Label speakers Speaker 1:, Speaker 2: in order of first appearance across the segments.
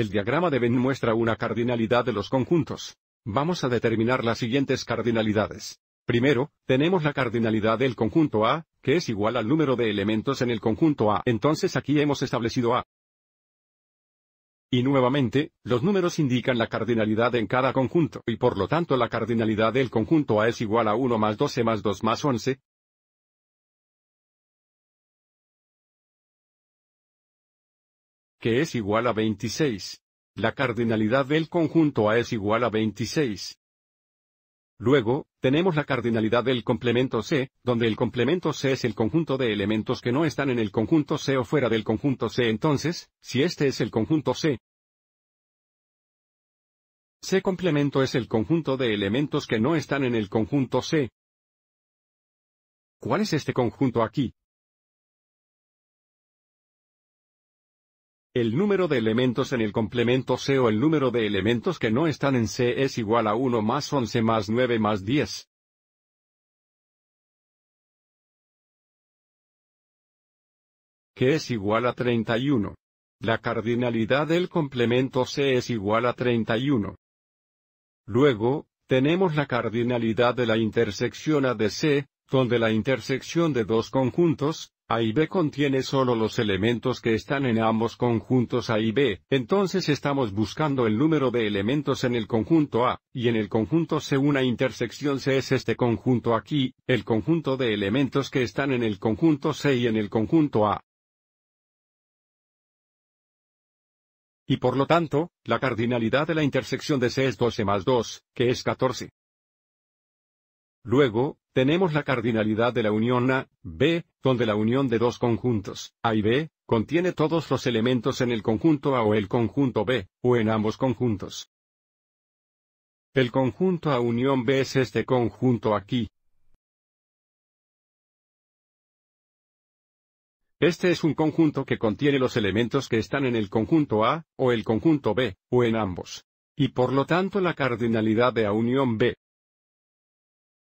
Speaker 1: El diagrama de Venn muestra una cardinalidad de los conjuntos. Vamos a determinar las siguientes cardinalidades. Primero, tenemos la cardinalidad del conjunto A, que es igual al número de elementos en el conjunto A. Entonces aquí hemos establecido A. Y nuevamente, los números indican la cardinalidad en cada conjunto y por lo tanto la cardinalidad del conjunto A es igual a 1 más 12 más 2 más 11,
Speaker 2: que es igual a 26.
Speaker 1: La cardinalidad del conjunto A es igual a 26. Luego, tenemos la cardinalidad del complemento C, donde el complemento C es el conjunto de elementos que no están en el conjunto C o fuera del conjunto C. Entonces, si este es el conjunto C, C complemento es el conjunto de elementos
Speaker 2: que no están en el conjunto C. ¿Cuál es este conjunto aquí?
Speaker 1: El número de elementos en el complemento C o el número de elementos que no están en C es igual a 1 más 11 más 9 más 10. que es igual a 31. La cardinalidad del complemento C es igual a 31. Luego, tenemos la cardinalidad de la intersección A de C, donde la intersección de dos conjuntos, a y B contiene solo los elementos que están en ambos conjuntos A y B, entonces estamos buscando el número de elementos en el conjunto A, y en el conjunto C una intersección C es este conjunto aquí, el conjunto de elementos que están en el conjunto C y en el conjunto A. Y por lo tanto, la cardinalidad de la intersección de C es 12 más 2, que es 14. Luego, tenemos la cardinalidad de la unión A, B, donde la unión de dos conjuntos, A y B, contiene todos los elementos en el conjunto A o el conjunto B, o en ambos conjuntos. El conjunto A unión B
Speaker 2: es este conjunto aquí.
Speaker 1: Este es un conjunto que contiene los elementos que están en el conjunto A, o el conjunto B, o en ambos. Y por lo tanto la cardinalidad de A unión B,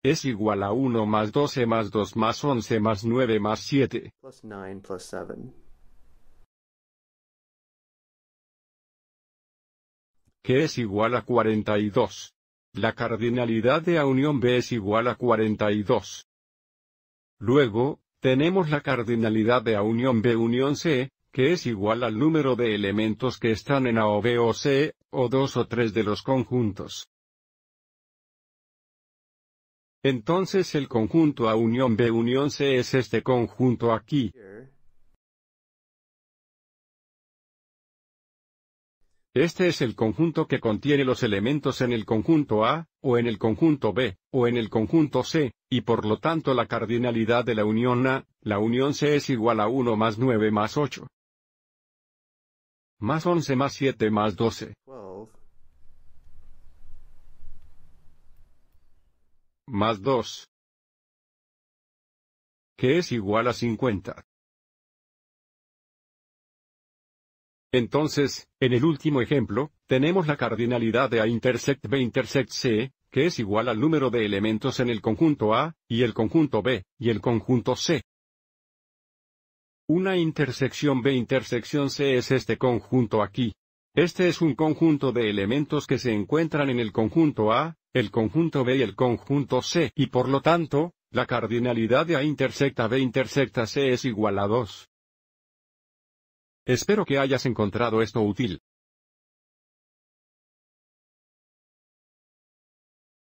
Speaker 1: es igual a 1 más 12 más 2 más 11 más 9 más 7. 7. Que es igual a 42. La cardinalidad de A unión B es igual a 42. Luego, tenemos la cardinalidad de A unión B unión C, que es igual al número de elementos que están en A o B o C, o dos o tres de los conjuntos. Entonces el conjunto A unión B unión C es este conjunto aquí. Este es el conjunto que contiene los elementos en el conjunto A, o en el conjunto B, o en el conjunto C, y por lo tanto la cardinalidad de la unión A, la unión C es igual a 1 más 9 más 8. Más 11 más 7 más 12. más 2, que es igual a 50. Entonces, en el último ejemplo, tenemos la cardinalidad de A intersect B intersect C, que es igual al número de elementos en el conjunto A, y el conjunto B, y el conjunto C. Una intersección B intersección C es este conjunto aquí. Este es un conjunto de elementos que se encuentran en el conjunto A, el conjunto B y el conjunto C, y por lo tanto, la cardinalidad de A intersecta B intersecta C es igual a 2. Espero que hayas encontrado esto útil.